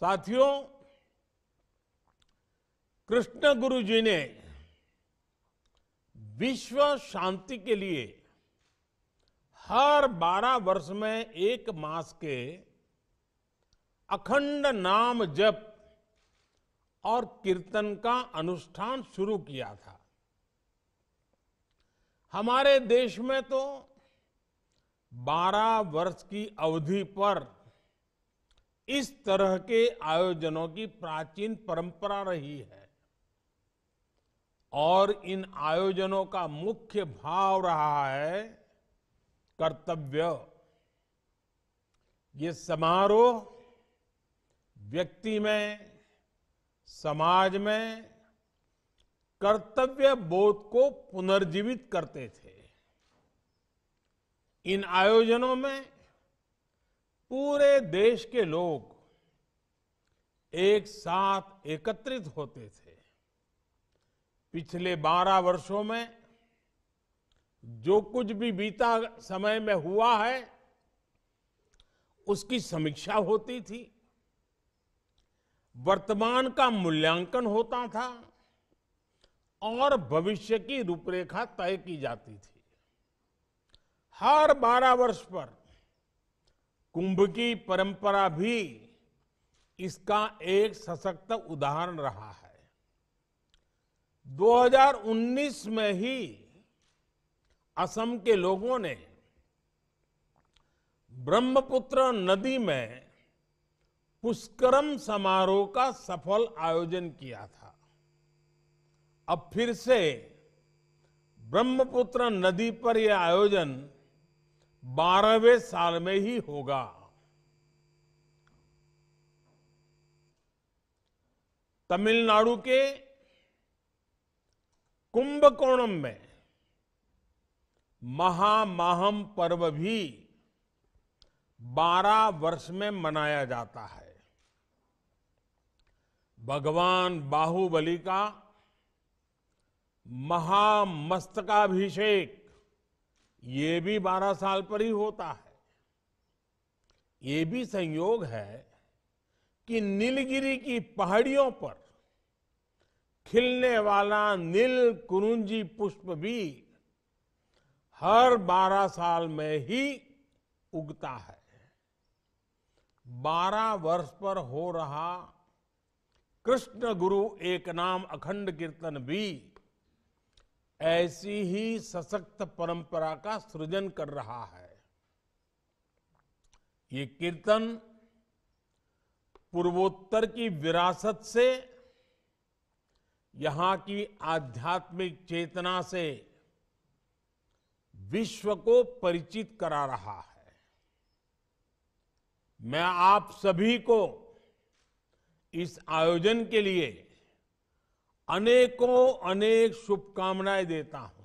साथियों कृष्ण गुरु जी ने विश्व शांति के लिए हर 12 वर्ष में एक मास के अखंड नाम जप और कीर्तन का अनुष्ठान शुरू किया था हमारे देश में तो 12 वर्ष की अवधि पर इस तरह के आयोजनों की प्राचीन परंपरा रही है और इन आयोजनों का मुख्य भाव रहा है कर्तव्य ये समारोह व्यक्ति में समाज में कर्तव्य बोध को पुनर्जीवित करते थे इन आयोजनों में पूरे देश के लोग एक साथ एकत्रित होते थे पिछले बारह वर्षों में जो कुछ भी बीता समय में हुआ है उसकी समीक्षा होती थी वर्तमान का मूल्यांकन होता था और भविष्य की रूपरेखा तय की जाती थी हर बारह वर्ष पर कुंभ की परंपरा भी इसका एक सशक्त उदाहरण रहा है 2019 में ही असम के लोगों ने ब्रह्मपुत्र नदी में पुष्करम समारोह का सफल आयोजन किया था अब फिर से ब्रह्मपुत्र नदी पर यह आयोजन बारहवें साल में ही होगा तमिलनाडु के कुंभकोणम में महामाहम पर्व भी 12 वर्ष में मनाया जाता है भगवान बाहुबली का महामस्तकाभिषेक ये भी 12 साल पर ही होता है ये भी संयोग है कि नीलगिरी की पहाड़ियों पर खिलने वाला नील कुरुंजी पुष्प भी हर 12 साल में ही उगता है 12 वर्ष पर हो रहा कृष्ण गुरु एक नाम अखंड कीर्तन भी ऐसी ही सशक्त परंपरा का सृजन कर रहा है ये कीर्तन पूर्वोत्तर की विरासत से यहां की आध्यात्मिक चेतना से विश्व को परिचित करा रहा है मैं आप सभी को इस आयोजन के लिए अनेकों अनेक शुभकामनाएं देता हूं